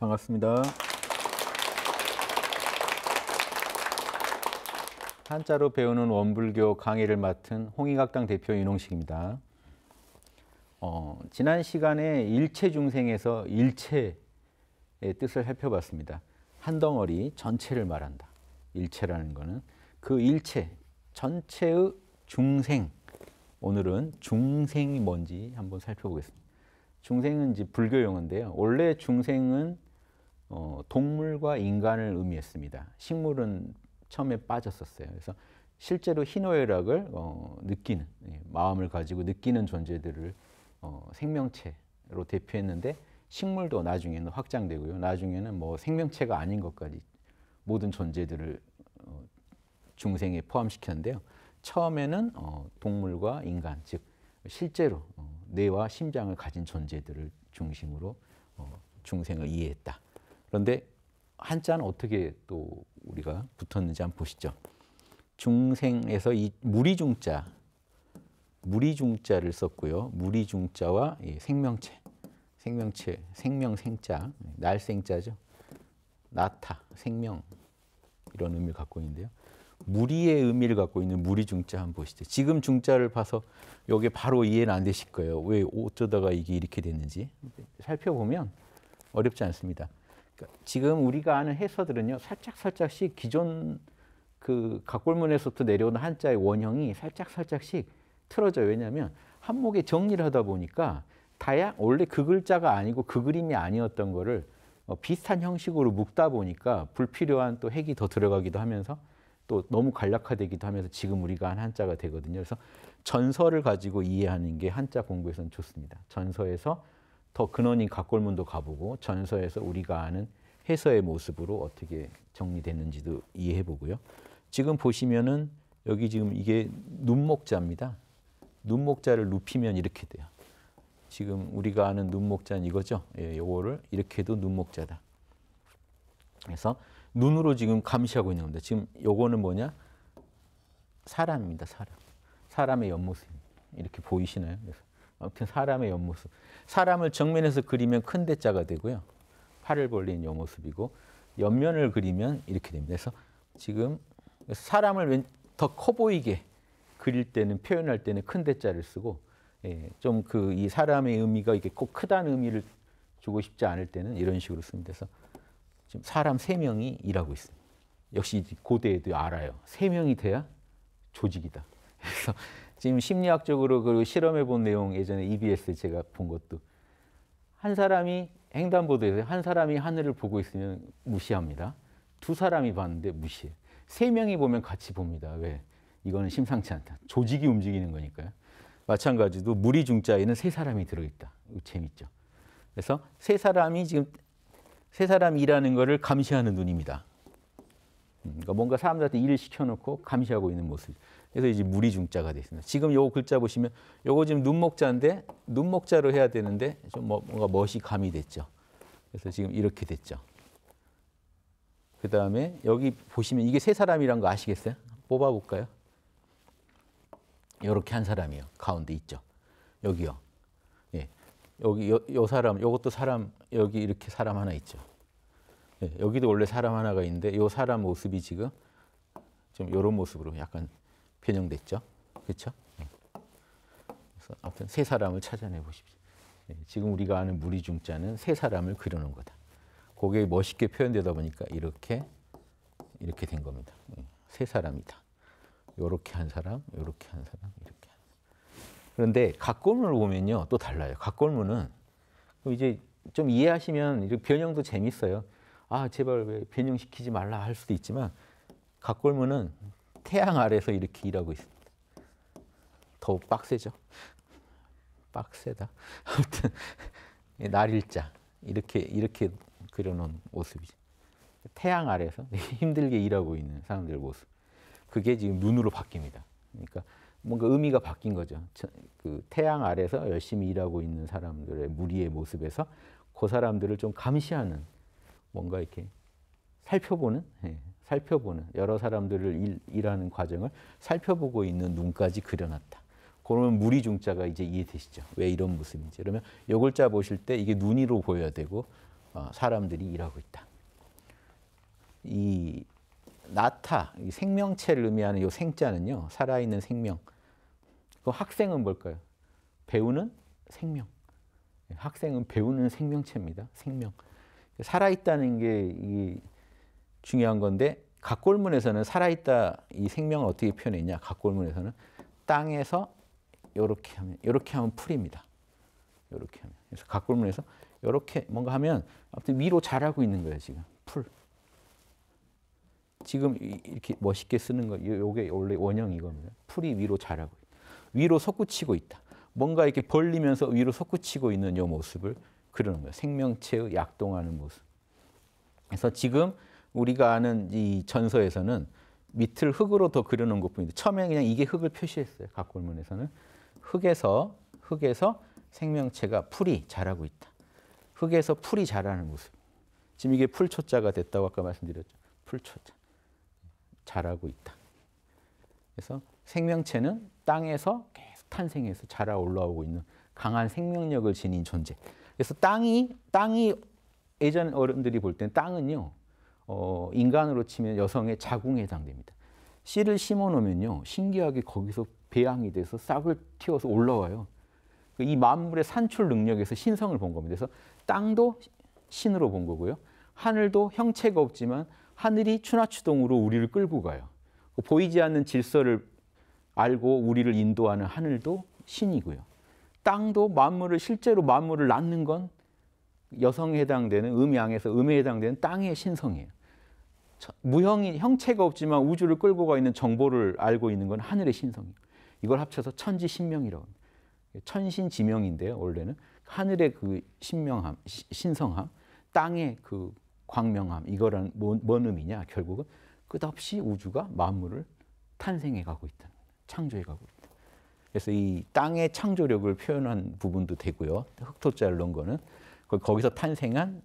반갑습니다. 한자로 배우는 원불교 강의를 맡은 홍익학당 대표 윤홍식입니다. 어, 지난 시간에 일체중생에서 일체의 뜻을 살펴봤습니다. 한 덩어리 전체를 말한다. 일체라는 것은 그 일체, 전체의 중생. 오늘은 중생이 뭔지 한번 살펴보겠습니다. 중생은 이제 불교 용어인데요. 원래 중생은 어, 동물과 인간을 의미했습니다. 식물은 처음에 빠졌었어요. 그래서 실제로 희노애락을 어, 느끼는 예, 마음을 가지고 느끼는 존재들을 어, 생명체로 대표했는데 식물도 나중에는 확장되고요. 나중에는 뭐 생명체가 아닌 것까지 모든 존재들을 어, 중생에 포함시켰는데요. 처음에는 어, 동물과 인간, 즉 실제로 어, 뇌와 심장을 가진 존재들을 중심으로 어, 중생을 이해했다. 그런데 한자는 어떻게 또 우리가 붙었는지 한번 보시죠. 중생에서 이 무리중자, 무리중자를 썼고요. 무리중자와 생명체, 생명체, 생명생자, 날생자죠. 나타, 생명 이런 의미를 갖고 있는데요. 무리의 의미를 갖고 있는 무리중자 한번 보시죠. 지금 중자를 봐서 여기 바로 이해는 안 되실 거예요. 왜 어쩌다가 이게 이렇게 됐는지 살펴보면 어렵지 않습니다. 그러니까 지금 우리가 아는 해서들은요 살짝 살짝씩 기존 그 각골문에서부터 내려오는 한자의 원형이 살짝 살짝씩 틀어져요. 왜냐하면 한목에 정리를 하다 보니까 다양 원래 그 글자가 아니고 그 그림이 아니었던 거를 어, 비슷한 형식으로 묶다 보니까 불필요한 또 핵이 더 들어가기도 하면서 또 너무 간략화되기도 하면서 지금 우리가 한 한자가 되거든요. 그래서 전서를 가지고 이해하는 게 한자 공부에서는 좋습니다. 전서에서 더 근원인 각골문도 가보고 전서에서 우리가 아는 해서의 모습으로 어떻게 정리됐는지도 이해해 보고요. 지금 보시면은 여기 지금 이게 눈목자입니다. 눈목자를 눕히면 이렇게 돼요. 지금 우리가 아는 눈목자는 이거죠. 예, 요거를 이렇게 해도 눈목자다. 그래서 눈으로 지금 감시하고 있는 겁니다. 지금 요거는 뭐냐? 사람입니다. 사람. 사람의 옆모습. 이렇게 보이시나요? 그래서 아무튼 사람의 옆모습. 사람을 정면에서 그리면 큰 대자가 되고요. 팔을 벌린 옆모습이고 옆면을 그리면 이렇게 됩니다. 그래서 지금 사람을 더 커 보이게 그릴 때는 표현할 때는 큰 대자를 쓰고 예, 좀그 이 사람의 의미가 이게 꼭 크다는 의미를 주고 싶지 않을 때는 이런 식으로 씁니다. 그래서 지금 사람 세 명이 일하고 있습니다. 역시 고대에도 알아요. 세 명이 돼야 조직이다. 그래서 지금 심리학적으로 그 실험해 본 내용 예전에 EBS 제가 본 것도 한 사람이 횡단보도에서 한 사람이 하늘을 보고 있으면 무시합니다. 두 사람이 봤는데 무시해. 세 명이 보면 같이 봅니다. 왜? 이거는 심상치 않다. 조직이 움직이는 거니까요. 마찬가지로 무리 중자에는 세 사람이 들어있다. 재밌죠. 그래서 세 사람이 지금 세 사람이라는 것을 감시하는 눈입니다. 음, 그러니까 뭔가 사람들한테 일을 시켜놓고 감시하고 있는 모습. 그래서 이제 무리 중자가 되어 습니다 지금 요 글자 보시면 요거 지금 눈목자인데 눈목자로 해야 되는데 좀 뭐, 뭔가 멋이 가미됐죠. 그래서 지금 이렇게 됐죠. 그 다음에 여기 보시면 이게 세 사람이란 거 아시겠어요? 뽑아볼까요? 이렇게 한 사람이요. 가운데 있죠. 여기요. 예. 여기 요, 요 사람, 요것도 사람, 여기 이렇게 사람 하나 있죠. 예. 여기도 원래 사람 하나가 있는데 요 사람 모습이 지금 좀 요런 모습으로 약간 변형됐죠. 그렇죠? 아무튼 세 사람을 찾아내 보십시오. 네, 지금 우리가 아는 무리중자는 세 사람을 그려놓은 거다. 그게 멋있게 표현되다 보니까 이렇게 이렇게 된 겁니다. 세 네, 사람이다. 요렇게 한 사람, 요렇게 한 사람, 이렇게 한 사람. 그런데 각골문을 보면요. 또 달라요. 각골문은 그 이제 좀 이해하시면 변형도 재밌어요. 아, 제발 왜 변형시키지 말라 할 수도 있지만 각골문은 태양 아래서 이렇게 일하고 있습니다. 더 빡세죠. 빡세다. 아무튼 날일자 이렇게 이렇게 그려놓은 모습이죠. 태양 아래서 힘들게 일하고 있는 사람들 모습. 그게 지금 눈으로 바뀝니다. 그러니까 뭔가 의미가 바뀐 거죠. 그 태양 아래서 열심히 일하고 있는 사람들의 무리의 모습에서 그 사람들을 좀 감시하는 뭔가 이렇게 살펴보는 예, 살펴보는 여러 사람들을 일, 일하는 과정을 살펴보고 있는 눈까지 그려놨다. 그러면 무리 중자가 이제 이해되시죠? 왜 이런 모습인지. 그러면 요 글자 보실 때 이게 눈이로 보여야 되고 어, 사람들이 일하고 있다. 이 나타, 이 생명체를 의미하는 요 생자는요. 살아있는 생명. 그 학생은 뭘까요? 배우는 생명. 예, 학생은 배우는 생명체입니다. 생명. 살아있다는 게이 중요한 건데 각골문에서는 살아있다 이 생명을 어떻게 표현했냐? 각골문에서는 땅에서 이렇게 하면 이렇게 하면 풀입니다. 이렇게 하면 그래서 각골문에서 이렇게 뭔가 하면 아무튼 위로 자라고 있는 거예요 지금 풀. 지금 이렇게 멋있게 쓰는 거 이게 원래 원형 이겁니다. 풀이 위로 자라고 있다. 위로 솟구치고 있다. 뭔가 이렇게 벌리면서 위로 솟구치고 있는 이 모습을 그러는 거예요. 생명체의 약동하는 모습. 그래서 지금 우리가 아는 이 전서에서는 밑을 흙으로 더 그려놓은 것뿐인데 처음에 그냥 이게 흙을 표시했어요. 각골문에서는 흙에서 흙에서 생명체가 풀이 자라고 있다. 흙에서 풀이 자라는 모습. 지금 이게 풀초자가 됐다고 아까 말씀드렸죠. 풀초자 자라고 있다. 그래서 생명체는 땅에서 계속 탄생해서 자라 올라오고 있는 강한 생명력을 지닌 존재. 그래서 땅이 땅이 예전 어른들이 볼 때는 땅은요 어, 인간으로 치면 여성의 자궁에 해당됩니다. 씨를 심어 놓으면요. 신기하게 거기서 배양이 돼서 싹을 튀어서 올라와요. 그러니까 이 만물의 산출 능력에서 신성을 본 겁니다. 그래서 땅도 신으로 본 거고요. 하늘도 형체가 없지만 하늘이 추나추동으로 우리를 끌고 가요. 그 보이지 않는 질서를 알고 우리를 인도하는 하늘도 신이고요. 땅도 만물을 실제로 만물을 낳는 건 여성에 해당되는 음양에서 음에 해당되는 땅의 신성이에요. 무형이 형체가 없지만 우주를 끌고 가 있는 정보를 알고 있는 건 하늘의 신성이에요. 이걸 합쳐서 천지 신명이라고 합니다. 천신 지명인데요, 원래는 하늘의 그 신명함, 신성함, 땅의 그 광명함 이거란 뭔, 뭔 의미냐? 결국은 끝없이 우주가 만물을 탄생해 가고 있다. 창조해 가고 있다. 그래서 이 땅의 창조력을 표현한 부분도 되고요. 흑토자를 넣은 거는 그 거기서 탄생한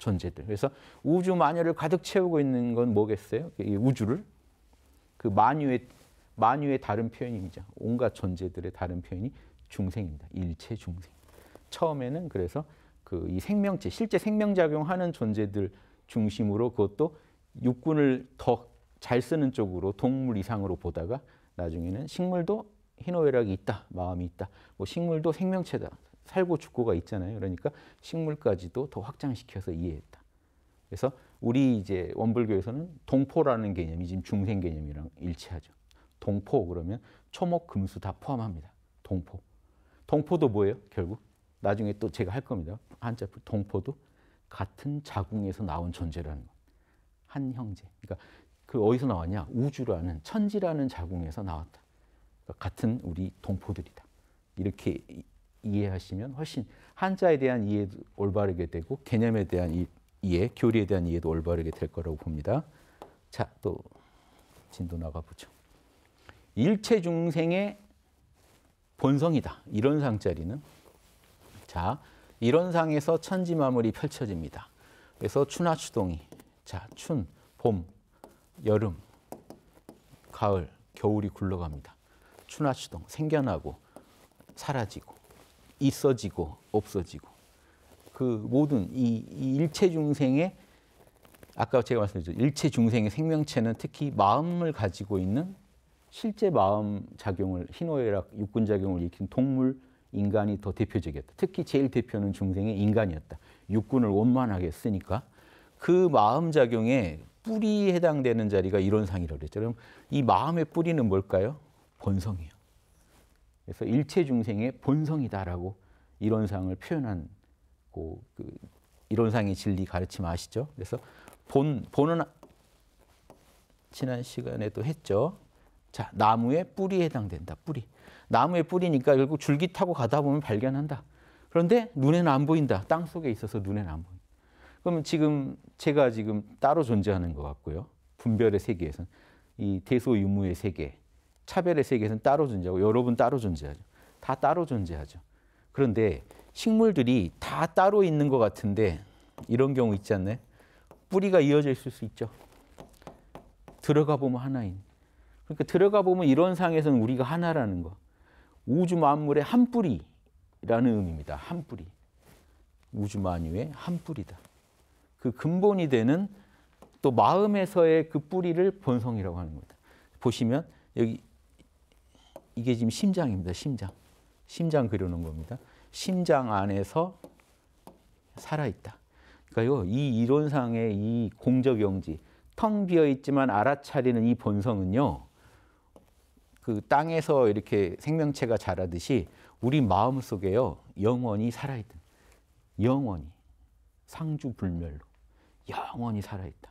존재들. 그래서 우주 만유를 가득 채우고 있는 건 뭐겠어요? 이 우주를 그 만유의 만유의 다른 표현이죠. 온갖 존재들의 다른 표현이 중생입니다. 일체 중생. 처음에는 그래서 그 이 생명체 실제 생명작용하는 존재들 중심으로 그것도 육군을 더 잘 쓰는 쪽으로 동물 이상으로 보다가 나중에는 식물도 희노애락이 있다, 마음이 있다, 뭐 식물도 생명체다, 살고 죽고가 있잖아요. 그러니까 식물까지도 더 확장시켜서 이해했다. 그래서 우리 이제 원불교에서는 동포라는 개념이 지금 중생 개념이랑 일치하죠. 동포 그러면 초목 금수 다 포함합니다. 동포. 동포도 뭐예요? 결국 나중에 또 제가 할 겁니다. 한자 동포도 같은 자궁에서 나온 존재라는 것. 한 형제. 그러니까 그 어디서 나왔냐? 우주라는 천지라는 자궁에서 나왔다. 그러니까 같은 우리 동포들이다. 이렇게 이해하시면 훨씬 한자에 대한 이해도 올바르게 되고 개념에 대한 이해, 교리에 대한 이해도 올바르게 될 거라고 봅니다. 자, 또 진도 나가보죠. 일체 중생의 본성이다. 이런 상자리는 자, 이런 상에서 천지 마물이 펼쳐집니다. 그래서 춘하추동이 자, 춘, 봄, 여름, 가을, 겨울이 굴러갑니다. 춘하추동 생겨나고 사라지고 있어지고 없어지고 그 모든 이, 이 일체 중생의 아까 제가 말씀드렸죠 일체 중생의 생명체는 특히 마음을 가지고 있는 실제 마음 작용을 희노애락 육군 작용을 일으킨 동물 인간이 더 대표적이었다. 특히 제일 대표는 중생의 인간이었다. 육군을 원만하게 쓰니까 그 마음 작용의 뿌리에 해당되는 자리가 이런 상이라고 그랬죠. 그럼 이 마음의 뿌리는 뭘까요? 본성이요. 그래서 일체 중생의 본성이다라고 이론상을 표현한 그, 이론상의 진리 가르침 아시죠? 그래서 본 본은 지난 시간에 또 했죠. 자, 나무의 뿌리에 해당된다. 뿌리. 나무의 뿌리니까 결국 줄기 타고 가다 보면 발견한다. 그런데 눈에는 안 보인다. 땅 속에 있어서 눈에는 안 보인다. 그럼 지금 제가 지금 따로 존재하는 것 같고요. 분별의 세계에서는 이 대소유무의 세계, 차별의 세계에서는 따로 존재하고 여러분 따로 존재하죠. 다 따로 존재하죠. 그런데 식물들이 다 따로 있는 것 같은데 이런 경우 있지 않나요? 뿌리가 이어져 있을 수 있죠. 들어가 보면 하나인. 그러니까 들어가 보면 이런 상에서는 우리가 하나라는 거. 우주 만물의 한 뿌리라는 의미입니다. 한 뿌리. 우주 만유의 한 뿌리다. 그 근본이 되는 또 마음에서의 그 뿌리를 본성이라고 하는 겁니다. 보시면 여기 이게 지금 심장입니다. 심장. 심장 그려놓은 겁니다. 심장 안에서 살아있다. 그러니까이 이론상의 이 공적 영지, 텅 비어 있지만 알아차리는 이 본성은요, 그 땅에서 이렇게 생명체가 자라듯이 우리 마음 속에요, 영원히 살아있다. 영원히. 상주불멸로. 영원히 살아있다.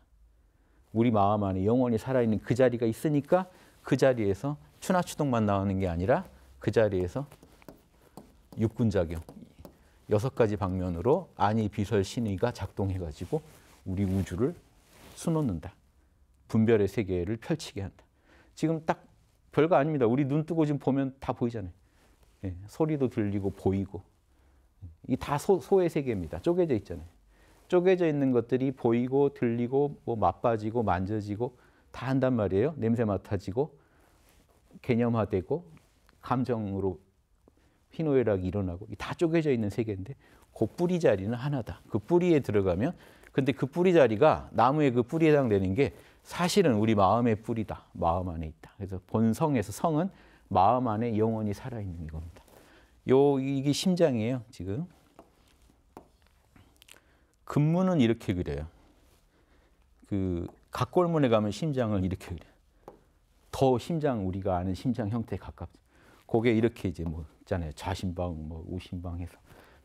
우리 마음 안에 영원히 살아있는 그 자리가 있으니까 그 자리에서 추나추동만 나오는 게 아니라 그 자리에서 육군작용 여섯 가지 방면으로 안이 비설 신의가 작동해가지고 우리 우주를 수놓는다. 분별의 세계를 펼치게 한다. 지금 딱 별거 아닙니다. 우리 눈 뜨고 지금 보면 다 보이잖아요. 예, 소리도 들리고 보이고 이 다 소의 세계입니다. 쪼개져 있잖아요. 쪼개져 있는 것들이 보이고 들리고 뭐 맛빠지고 만져지고 다 한단 말이에요. 냄새 맡아지고 개념화되고 감정으로 희노애락이 일어나고 다 쪼개져 있는 세계인데 그 뿌리 자리는 하나다. 그 뿌리에 들어가면 근데 그 뿌리 자리가 나무의 그 뿌리에 해당되는 게 사실은 우리 마음의 뿌리다. 마음 안에 있다. 그래서 본성에서 성은 마음 안에 영원히 살아 있는 이겁니다. 요 이게 심장이에요, 지금. 근문은 이렇게 그려요. 그 각골문에 가면 심장을 이렇게 그려요. 더 심장 우리가 아는 심장 형태에 가깝죠. 그게 이렇게 이제 뭐 있잖아요. 좌심방 뭐 우심방 해서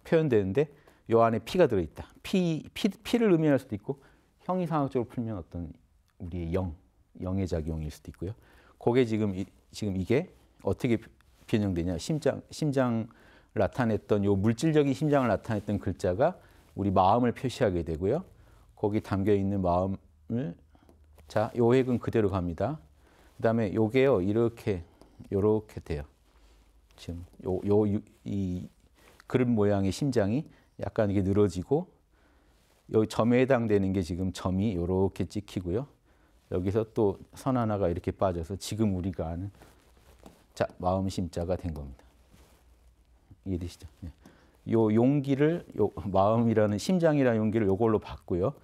표현되는데 요 안에 피가 들어 있다. 피, 피 피를 의미할 수도 있고 형이상학적으로 풀면 어떤 우리의 영 영의 작용일 수도 있고요. 그게 지금 이, 지금 이게 어떻게 변형되냐? 심장 심장 나타냈던 요 물질적인 심장을 나타냈던 글자가 우리 마음을 표시하게 되고요. 거기 담겨 있는 마음을 자, 요 핵은 그대로 갑니다. 그다음에 요게요 이렇게 요렇게 돼요. 지금 요요이 그림 모양의 심장이 약간 이게 늘어지고 여 점에 해당되는 게 지금 점이 요렇게 찍히고요. 여기서 또 선 하나가 이렇게 빠져서 지금 우리가 아는 자 마음 심자가 된 겁니다. 이해되시죠? 네. 요 용기를 요 마음이라는 심장이라는 용기를 요걸로 받고요.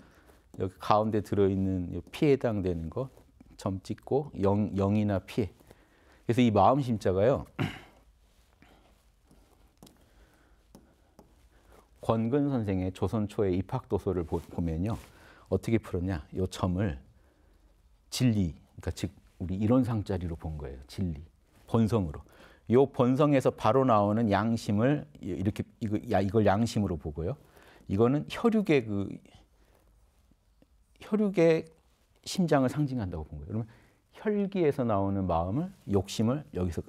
여기 가운데 들어있는 피에 해당되는 것점 찍고 0, 0이나 피해. 그래서 이 마음 심자가요. 권근 선생의 조선 초의 입학 도서를 보, 면요 어떻게 풀었냐? 요 점을 진리, 그러니까 즉 우리 이론상자리로 본 거예요. 진리, 본성으로. 요 본성에서 바로 나오는 양심을 이렇게 이거 야 이걸 양심으로 보고요. 이거는 혈육의 그 혈육의 심장을 상징한다고 본 거예요. 그러면 혈기에서 나오는 마음을 욕심을 여기서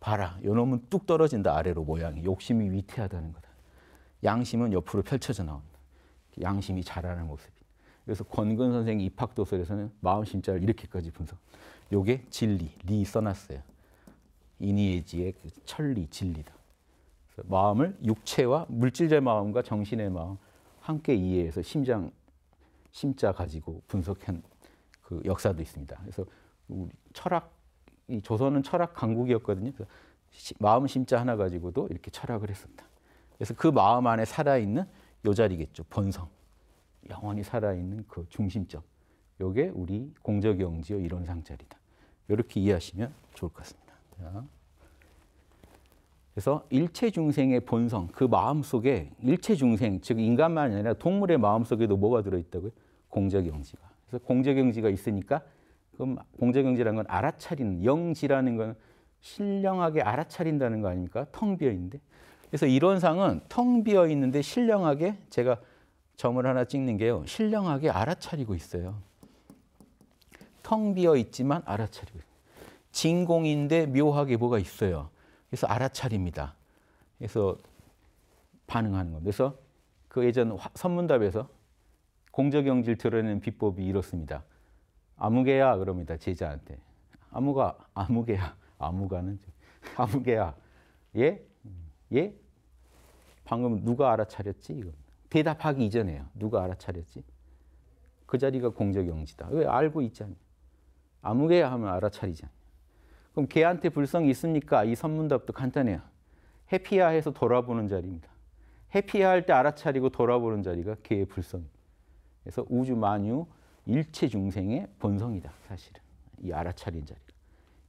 봐라. 요놈은 뚝 떨어진다 아래로 모양이 욕심이 위태하다는 거다. 양심은 옆으로 펼쳐져 나온다. 양심이 자라는 모습. 그래서 권근 선생 입학 도서에서는 마음 심자를 이렇게까지 분석. 요게 진리, 리 써놨어요. 이니에지의 그 천리, 진리다. 마음을 육체와 물질의 마음과 정신의 마음 함께 이해해서 심장 심자 가지고 분석한 그 역사도 있습니다. 그래서 우리 철학 이 조선은 철학 강국이었거든요. 마음 심자 하나 가지고도 이렇게 철학을 했었다. 그래서 그 마음 안에 살아있는 요 자리겠죠. 본성. 영원히 살아있는 그 중심점. 요게 우리 공적영지요 이론상자리다. 이렇게 이해하시면 좋을 것 같습니다. 그래서 일체 중생의 본성, 그 마음 속에 일체 중생, 즉 인간만 아니라 동물의 마음 속에도 뭐가 들어있다고요? 공적영지가. 그래서 공적영지가 있으니까 그럼 공적영지라는 건 알아차리는, 영지라는 건 신령하게 알아차린다는 거 아닙니까? 텅 비어 있는데. 그래서 이론상은 텅 비어 있는데 신령하게 제가 점을 하나 찍는 게요. 신령하게 알아차리고 있어요. 텅 비어 있지만 알아차리고 있어요. 진공인데 묘하게 뭐가 있어요. 그래서 알아차립니다. 그래서 반응하는 겁니다. 그래서 그 예전 선문답에서 공적영지를 드러내는 비법이 이렇습니다. 아무개야 그럽니다 제자한테. 아무가 아무개야 아무가는 아무개야 예 예? 방금 누가 알아차렸지? 이거 대답하기 이전에요. 누가 알아차렸지? 그 자리가 공적영지다. 왜 알고 있지 않냐? 아무개야 하면 알아차리지 않냐? 그럼 개한테 불성이 있습니까? 이 선문답도 간단해요. 해피야 해서 돌아보는 자리입니다. 해피야 할 때 알아차리고 돌아보는 자리가 개의 불성입니다. 그래서 우주 만유 일체 중생의 본성이다. 사실은 이 알아차린 자리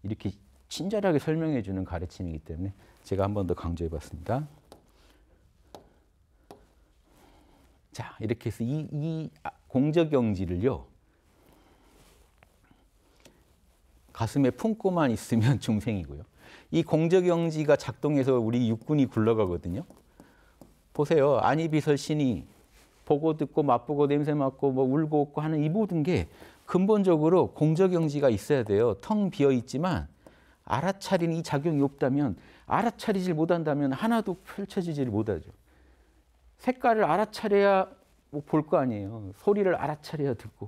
이렇게 친절하게 설명해 주는 가르침이기 때문에 제가 한 번 더 강조해 봤습니다. 자, 이렇게 해서 이, 이 공적영지를요, 가슴에 품고만 있으면 중생이고요. 이 공적영지가 작동해서 우리 육군이 굴러가거든요. 보세요. 안이비설신이 보고 듣고 맛보고 냄새 맡고 뭐 울고 웃고 하는 이 모든 게 근본적으로 공적영지가 있어야 돼요. 텅 비어 있지만 알아차리는 이 작용이 없다면 알아차리질 못한다면 하나도 펼쳐지지 못하죠. 색깔을 알아차려야 뭐볼거 아니에요. 소리를 알아차려야 듣고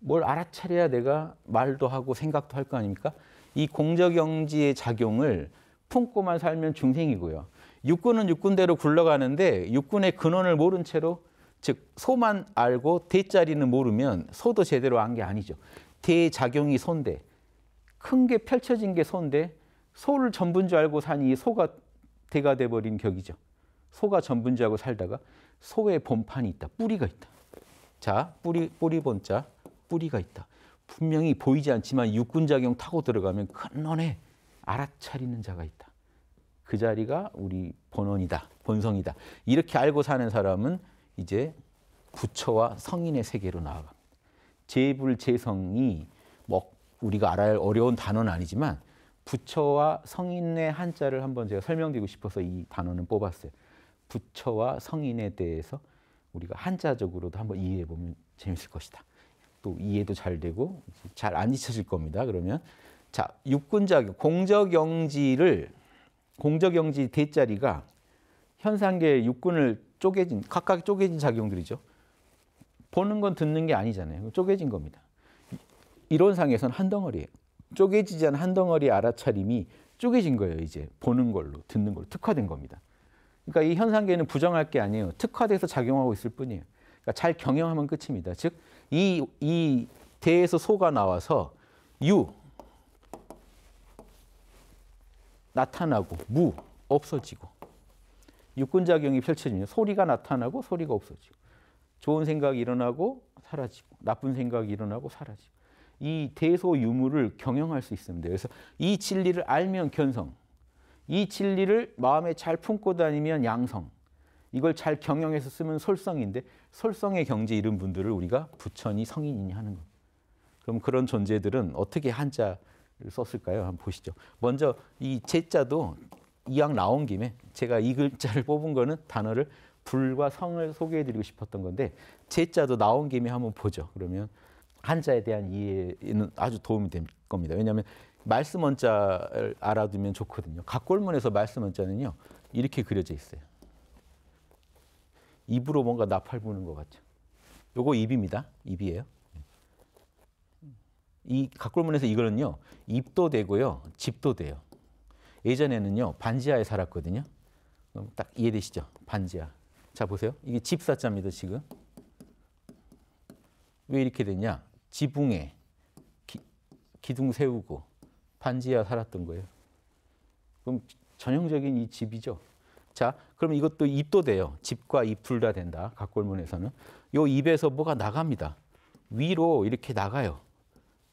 뭘 알아차려야 내가 말도 하고 생각도 할 거 아닙니까? 이 공적영지의 작용을 품고만 살면 중생이고요. 육군은 육군대로 굴러가는데 육군의 근원을 모른 채로 즉 소만 알고 대자리는 모르면 소도 제대로 안게 아니죠. 대작용이 소인데 큰 게 펼쳐진 게 소인데 소를 전부인 줄 알고 사니 소가 대가 돼버린 격이죠. 소가 전부인 줄 알고 살다가 소의 본판이 있다. 뿌리가 있다. 자, 뿌리, 뿌리 본자, 뿌리가 있다. 분명히 보이지 않지만 육군작용 타고 들어가면 큰원에 알아차리는 자가 있다. 그 자리가 우리 본원이다, 본성이다. 이렇게 알고 사는 사람은 이제 부처와 성인의 세계로 나아갑니다. 재불재성이 뭐 우리가 알아야 할 어려운 단어는 아니지만 부처와 성인의 한자를 한번 제가 설명드리고 싶어서 이 단어는 뽑았어요. 부처와 성인에 대해서 우리가 한자적으로도 한번 이해해 보면 재밌을 것이다. 또 이해도 잘 되고 잘안 잊혀질 겁니다. 그러면 자 육군자격 공적영지를 공적영지 대자리가 현상계 의 육군을 쪼개진 각각 쪼개진 작용들이죠. 보는 건 듣는 게 아니잖아요. 쪼개진 겁니다. 이론상에선 한 덩어리예요. 쪼개지지 않은 한 덩어리 알아차림이 쪼개진 거예요. 이제 보는 걸로 듣는 걸로 특화된 겁니다. 그러니까 이 현상계는 부정할 게 아니에요. 특화돼서 작용하고 있을 뿐이에요. 그러니까 잘 경영하면 끝입니다. 즉 이 이 대에서 소가 나와서 유 나타나고 무 없어지고 육군작용이 펼쳐지면 소리가 나타나고 소리가 없어지고 좋은 생각이 일어나고 사라지고 나쁜 생각이 일어나고 사라지고 이 대소유무를 경영할 수있습니다 그래서 이 진리를 알면 견성, 이 진리를 마음에 잘 품고 다니면 양성, 이걸 잘 경영해서 쓰면 솔성인데 솔성의 경지 이런 분들을 우리가 부천이성인이냐 하는 겁니다. 그럼 그런 존재들은 어떻게 한자 썼을까요? 한번 보시죠. 먼저 이 제자도 이왕 나온 김에 제가 이 글자를 뽑은 거는 단어를 불과 성을 소개해드리고 싶었던 건데 제자도 나온 김에 한번 보죠. 그러면 한자에 대한 이해는 아주 도움이 될 겁니다. 왜냐하면 말씀 원자를 알아두면 좋거든요. 각골문에서 말씀 원자는요 이렇게 그려져 있어요. 입으로 뭔가 나팔 부는 것 같죠. 요거 입입니다. 입이에요. 이 각골문에서 이거는요 입도 되고요 집도 돼요. 예전에는요 반지하에 살았거든요. 딱 이해되시죠? 반지하. 자 보세요. 이게 집사자입니다 지금. 왜 이렇게 됐냐? 지붕에 기, 기둥 세우고 반지하 살았던 거예요. 그럼 전형적인 이 집이죠. 자, 그럼 이것도 입도 돼요. 집과 입 둘 다 된다. 각골문에서는. 요 입에서 뭐가 나갑니다. 위로 이렇게 나가요.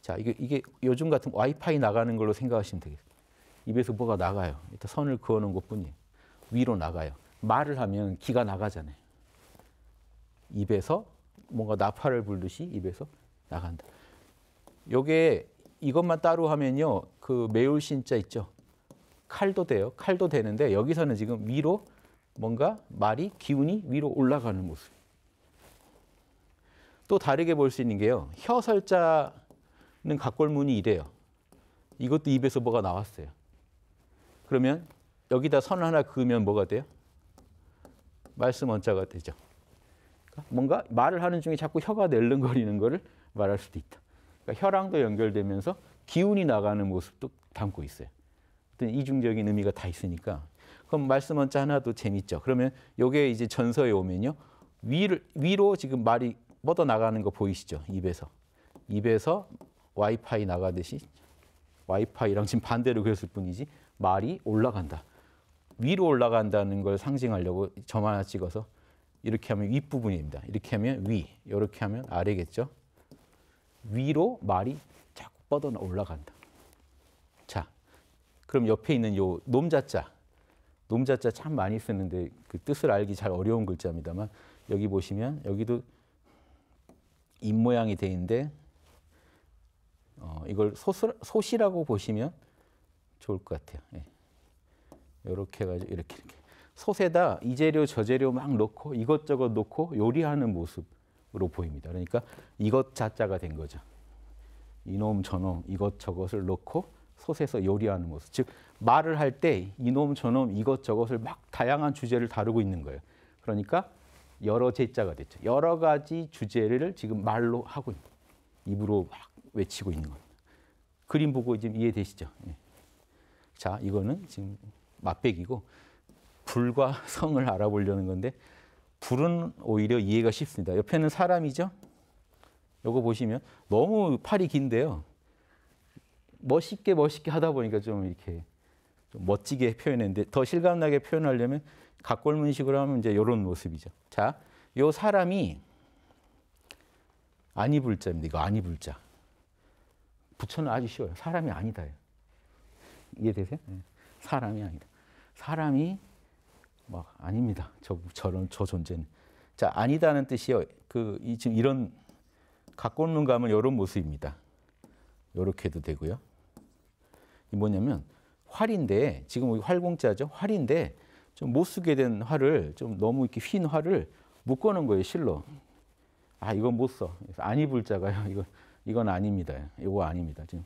자, 이게, 이게 요즘 같은 와이파이 나가는 걸로 생각하시면 되겠어요. 입에서 뭐가 나가요. 일단 선을 그어놓은 것 뿐이에요. 위로 나가요. 말을 하면 기가 나가잖아요. 입에서 뭔가 나팔을 불듯이 입에서 나간다. 요게 이것만 따로 하면요. 그 매울 신자 있죠. 칼도 돼요. 칼도 되는데 여기서는 지금 위로 뭔가 말이 기운이 위로 올라가는 모습. 또 다르게 볼 수 있는 게요. 혀설자 는 각골문이 이래요. 이것도 입에서 뭐가 나왔어요. 그러면 여기다 선 하나 그으면 뭐가 돼요? 말씀 원자가 되죠. 그러니까 뭔가 말을 하는 중에 자꾸 혀가 낼름거리는 거를 말할 수도 있다. 그러니까 혀랑도 연결되면서 기운이 나가는 모습도 담고 있어요. 어떤 이중적인 의미가 다 있으니까. 그럼 말씀 원자 하나도 재밌죠. 그러면 요게 이제 전서에 오면요. 위를, 위로 지금 말이 뻗어나가는 거 보이시죠? 입에서. 입에서 와이파이 나가듯이 와이파이랑 지금 반대로 그렸을 뿐이지 말이 올라간다. 위로 올라간다는 걸 상징하려고 점 하나 찍어서 이렇게 하면 윗부분입니다. 이렇게 하면 위, 이렇게 하면 아래겠죠. 위로 말이 자꾸 뻗어 올라간다. 자, 그럼 옆에 있는 요 놈자자, 놈자자 참 많이 쓰는데 그 뜻을 알기 잘 어려운 글자입니다만 여기 보시면 여기도 입 모양이 돼 있는데 이걸 소설, 소시라고 보시면 좋을 것 같아요. 예. 이렇게 해가지고 이렇게 이렇게 솥에다 이재료 저재료 막 넣고 이것저것 넣고 요리하는 모습으로 보입니다. 그러니까 이것 자자가 된 거죠. 이놈 저놈 이것 저것을 넣고 솥에서 요리하는 모습. 즉 말을 할 때 이놈 저놈 이것 저것을 막 다양한 주제를 다루고 있는 거예요. 그러니까 여러 제자가 됐죠. 여러 가지 주제를 지금 말로 하고 있는 입으로 막 외치고 있는 겁니다. 그림 보고 지금 이해되시죠? 예. 자, 이거는 지금 맛배기고 불과 성을 알아보려는 건데 불은 오히려 이해가 쉽습니다. 옆에는 사람이죠. 요거 보시면 너무 팔이 긴데요. 멋있게 멋있게 하다 보니까 좀 이렇게 좀 멋지게 표현했는데 더 실감나게 표현하려면 각골문식으로 하면 이제 이런 모습이죠. 자, 요 사람이 아니불자입니다. 이거 아니불자. 부처는 아주 쉬워요. 사람이 아니다. 이해되세요? 네. 사람이 아니다. 사람이 막 아닙니다. 저 저런 저 존재는 자 아니다는 뜻이요. 그 이, 지금 이런 갖고 있는 감은 이런 모습입니다. 이렇게 도 되고요. 이 뭐냐면 활인데 지금 활공자죠. 활인데 좀 못 쓰게 된 활을 좀 너무 이렇게 휜 활을 묶어놓은 거예요. 실로. 아 이건 못 써. 안 입을 자가요. 이건 이건 아닙니다. 이거 아닙니다. 지금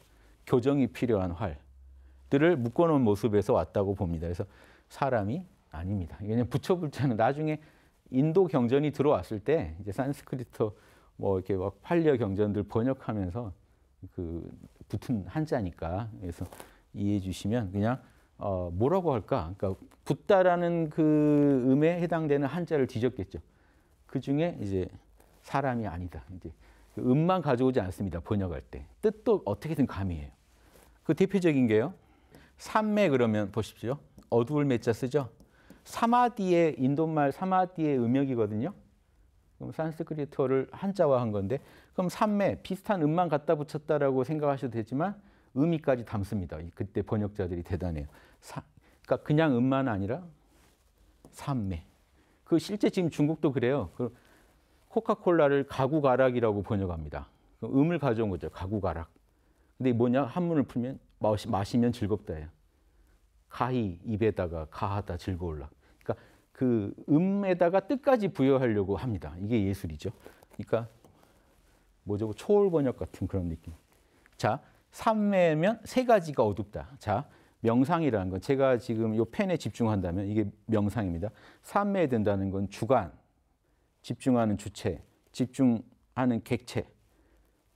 교정이 필요한 활들을 묶어놓은 모습에서 왔다고 봅니다. 그래서 사람이 아닙니다. 그냥 붙여볼 때는 나중에 인도 경전이 들어왔을 때 이제 산스크리트 뭐 이렇게 막 팔려 경전들 번역하면서 그 붙은 한자니까 그래서 이해해 주시면 그냥 어 뭐라고 할까? 그러니까 붙다라는 그 음에 해당되는 한자를 뒤졌겠죠. 그 중에 이제 사람이 아니다. 이제 음만 가져오지 않습니다. 번역할 때. 뜻도 어떻게든 가미해요. 그 대표적인 게요. 삼매 그러면 보십시오. 어두울 매자 쓰죠. 사마디의 인도말 사마디의 음역이거든요. 그럼 산스크리트어를 한자화 한 건데 그럼 삼매 비슷한 음만 갖다 붙였다라고 생각하셔도 되지만 의미까지 담습니다. 그때 번역자들이 대단해요. 사, 그러니까 그냥 음만 아니라 삼매. 그 실제 지금 중국도 그래요. 그 코카콜라를 가구가락이라고 번역합니다. 그 음을 가져온 거죠. 가구가락. 근데 뭐냐? 한문을 풀면 마시, 면 즐겁다예요. 가히 입에다가 가하다 즐거울라. 그러니까 그 음에다가 뜻까지 부여하려고 합니다. 이게 예술이죠. 그러니까 뭐죠? 초월 번역 같은 그런 느낌. 자, 삼매면 세 가지가 어둡다. 자, 명상이라는 건 제가 지금 요 펜에 집중한다면 이게 명상입니다. 삼매에 된다는 건 주간, 집중하는 주체, 집중하는 객체,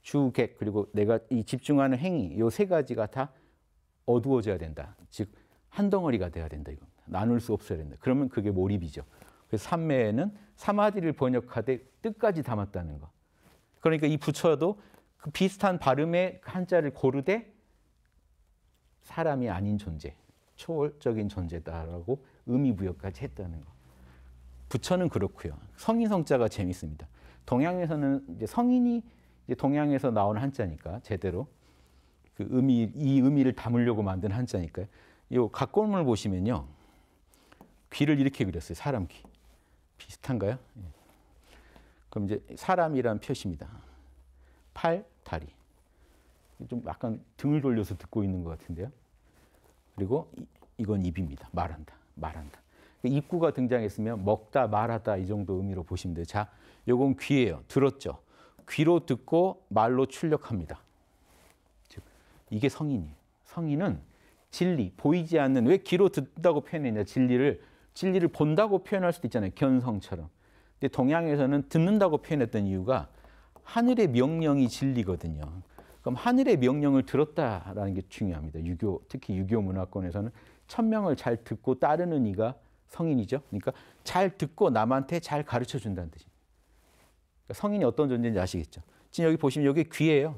주객 그리고 내가 이 집중하는 행위 요 세 가지가 다 어두워져야 된다. 즉 한 덩어리가 돼야 된다 이거. 나눌 수 없어야 된다. 그러면 그게 몰입이죠. 그래서 삼매에는 사마디를 번역하되 뜻까지 담았다는 거. 그러니까 이 부처도 그 비슷한 발음의 한자를 고르되 사람이 아닌 존재, 초월적인 존재다라고 의미 부여까지 했다는 거. 부처는 그렇고요. 성인 성자가 재밌습니다. 동양에서는 이제 성인이 이제 동양에서 나온 한자니까 제대로 그 의미 이 의미를 담으려고 만든 한자니까요. 이 각골문을 보시면요. 귀를 이렇게 그렸어요. 사람 귀. 비슷한가요? 예. 그럼 이제 사람이란 표시입니다. 팔, 다리. 좀 약간 등을 돌려서 듣고 있는 것 같은데요. 그리고 이건 입입니다. 말한다. 말한다. 그 입구가 등장했으면 먹다 말하다 이 정도 의미로 보시면 돼요. 자, 요건 귀예요. 들었죠. 귀로 듣고 말로 출력합니다. 즉 이게 성인이에요. 성인은 진리, 보이지 않는 왜 귀로 듣다고 표현했냐? 진리를 진리를 본다고 표현할 수도 있잖아요. 견성처럼. 근데 동양에서는 듣는다고 표현했던 이유가 하늘의 명령이 진리거든요. 그럼 하늘의 명령을 들었다라는 게 중요합니다. 유교 특히 유교 문화권에서는 천명을 잘 듣고 따르는 이가 성인이죠. 그러니까 잘 듣고 남한테 잘 가르쳐 준다는 뜻입니다. 그러니까 성인이 어떤 존재인지 아시겠죠? 지금 여기 보시면 여기 귀예요.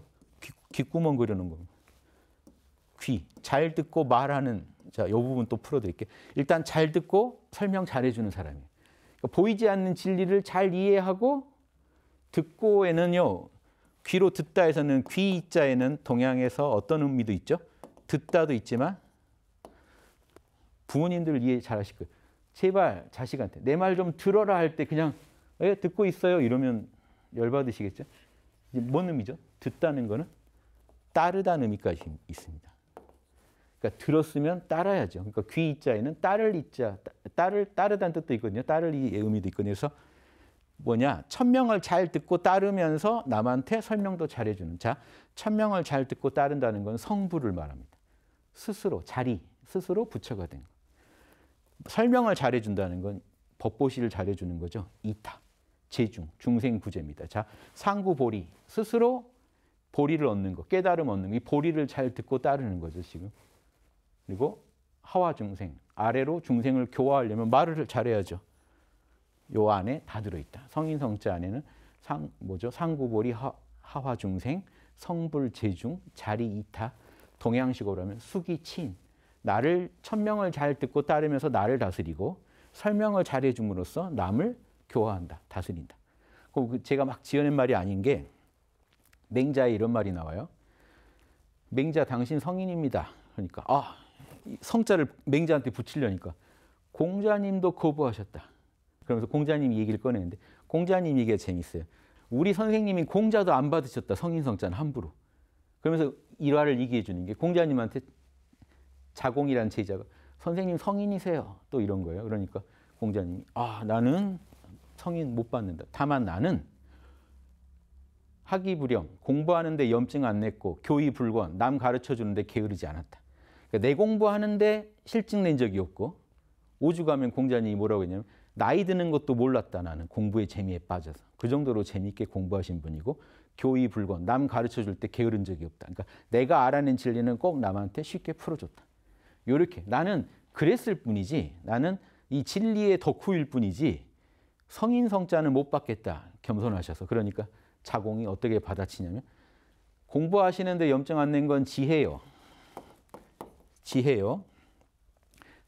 귀, 구멍 그려놓은 겁니다. 귀. 잘 듣고 말하는. 자, 이 부분 또 풀어드릴게요. 일단 잘 듣고 설명 잘해주는 사람이에요. 그러니까 보이지 않는 진리를 잘 이해하고 듣고에는요. 귀로 듣다에서는 귀 자에는 동양에서 어떤 의미도 있죠. 듣다도 있지만 부모님들 이해 잘하실 거예요. 제발 자식한테 내 말 좀 들어라 할 때 그냥 예, 듣고 있어요 이러면 열받으시겠죠? 뭔 의미죠? 듣다는 거는 따르다는 의미까지 있습니다. 그러니까 들었으면 따라야죠. 그러니까 귀 이자에는 따를 이자, 따를 따르다는 뜻도 있거든요. 따를 이 의미도 있거든요. 그래서 뭐냐? 천명을 잘 듣고 따르면서 남한테 설명도 잘해주는. 자, 천명을 잘 듣고 따른다는 건 성부를 말합니다. 스스로 자리, 스스로 부처가 된 거. 설명을 잘해준다는 건 법보시를 잘해주는 거죠. 이타, 재중, 중생부재입니다. 자, 상구보리, 스스로 보리를 얻는 것, 깨달음 얻는 것, 이 보리를 잘 듣고 따르는 거죠, 지금. 그리고 하와 중생, 아래로 중생을 교화하려면 말을 잘해야죠. 요 안에 다 들어있다. 성인 성자 안에는 상, 뭐죠? 상구보리, 하, 하와 중생, 성불, 재중, 자리, 이타, 동양식으로 하면 수기, 친, 나를 천명을 잘 듣고 따르면서 나를 다스리고 설명을 잘해 줌으로써 남을 교화한다. 다스린다. 그 제가 막 지어낸 말이 아닌 게 맹자에 이런 말이 나와요. 맹자 당신 성인입니다. 그러니까 아 성자를 맹자한테 붙이려니까 공자님도 거부하셨다. 그러면서 공자님 얘기를 꺼내는데 공자님 얘기가 재밌어요. 우리 선생님이 공자도 안 받으셨다. 성인 성자는 함부로. 그러면서 일화를 얘기해 주는 게 공자님한테 자공이라는 제자가 선생님 성인이세요. 또 이런 거예요. 그러니까 공자님이 아 나는 성인 못 받는다. 다만 나는 학위불영 공부하는데 염증 안 냈고 교의불권, 남 가르쳐주는데 게으르지 않았다. 그러니까 내 공부하는데 실증 낸 적이 없고 오주가면 공자님이 뭐라고 했냐면 나이 드는 것도 몰랐다 나는 공부의 재미에 빠져서 그 정도로 재미있게 공부하신 분이고 교의 불권남 가르쳐 줄 때 게으른 적이 없다. 그러니까 내가 알아낸 진리는 꼭 남한테 쉽게 풀어줬다. 요렇게 나는 그랬을 뿐이지 나는 이 진리의 덕후일 뿐이지 성인 성자는 못 받겠다 겸손하셔서 그러니까 자공이 어떻게 받아치냐면 공부하시는데 염증 안 낸 건 지혜요. 지혜요.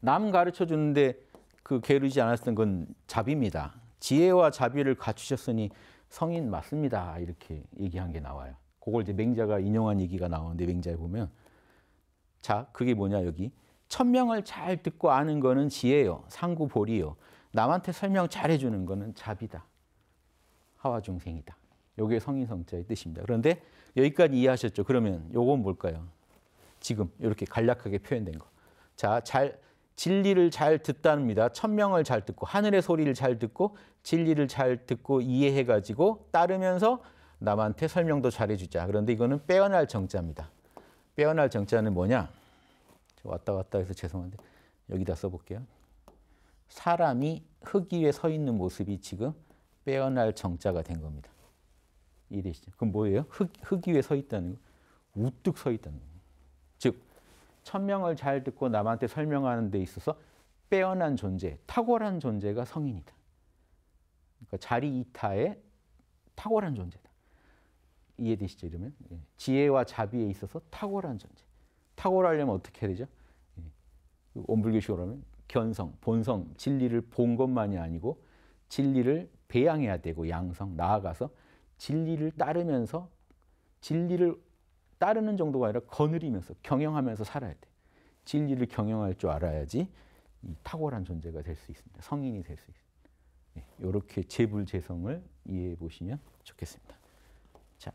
남 가르쳐 주는데 그 게으르지 않았던 건 자비입니다. 지혜와 자비를 갖추셨으니 성인 맞습니다. 이렇게 얘기한 게 나와요. 그걸 이제 맹자가 인용한 얘기가 나오는데 맹자에 보면 자, 그게 뭐냐 여기 천명을 잘 듣고 아는 거는 지혜요. 상구보리요. 남한테 설명 잘 해주는 거는 자비다. 하와 중생이다. 요게 성인성자의 뜻입니다. 그런데 여기까지 이해하셨죠? 그러면 요건 뭘까요? 지금 이렇게 간략하게 표현된 거. 자, 잘 진리를 잘 듣답니다. 천명을 잘 듣고 하늘의 소리를 잘 듣고 진리를 잘 듣고 이해해 가지고 따르면서 남한테 설명도 잘해 주자. 그런데 이거는 빼어날 정자입니다. 빼어날 정자는 뭐냐? 왔다 갔다 해서 죄송한데 여기다 써볼게요. 사람이 흙 위에 서 있는 모습이 지금 빼어날 정자가 된 겁니다. 이해되시죠? 그럼 뭐예요? 흙, 흙 위에 서 있다는 거. 우뚝 서 있다는 거. 즉, 천명을 잘 듣고 남한테 설명하는 데 있어서 빼어난 존재, 탁월한 존재가 성인이다. 그러니까 자리 이타의 탁월한 존재다. 이해되시죠? 이러면 예. 지혜와 자비에 있어서 탁월한 존재. 탁월하려면 어떻게 해야 되죠? 예. 온불교식으로 하면 견성, 본성, 진리를 본 것만이 아니고 진리를 배양해야 되고 양성, 나아가서 진리를 따르면서 진리를 따르는 정도가 아니라 거느리면서 경영하면서 살아야 돼. 진리를 경영할 줄 알아야지 탁월한 존재가 될 수 있습니다. 성인이 될 수 있습니다. 네, 예, 이렇게 재불재성을 이해해 보시면 좋겠습니다. 자,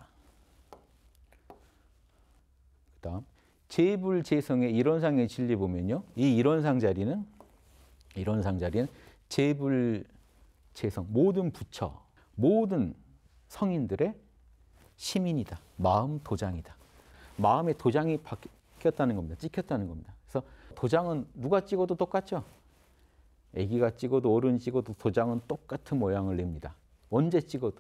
그 다음. 재불재성의 이론상의 진리 보면요. 이 이론상 자리는 이론상 자리는 재불재성 모든 부처 모든 성인들의 시민이다. 마음 도장이다. 마음의 도장이 바뀌었다는 겁니다. 찍혔다는 겁니다. 그래서 도장은 누가 찍어도 똑같죠. 아기가 찍어도 어른 찍어도 도장은 똑같은 모양을 냅니다. 언제 찍어도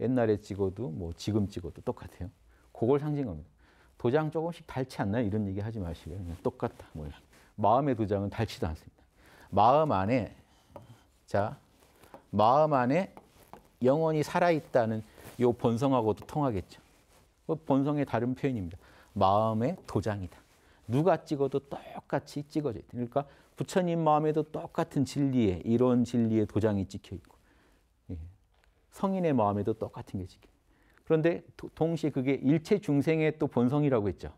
옛날에 찍어도 뭐 지금 찍어도 똑같아요. 그걸 상징합니다. 도장 조금씩 닳지 않나요? 이런 얘기 하지 마시고요. 똑같다. 모양. 뭐 마음의 도장은 닳지도 않습니다. 마음 안에 자 마음 안에 영혼이 살아있다는 요 본성하고도 통하겠죠. 그 본성의 다른 표현입니다. 마음의 도장이다. 누가 찍어도 똑같이 찍어져 있다. 그러니까 부처님 마음에도 똑같은 진리의 이런 진리의 도장이 찍혀 있고 예. 성인의 마음에도 똑같은 게 찍혀. 그런데 동시에 그게 일체 중생의 또 본성이라고 했죠.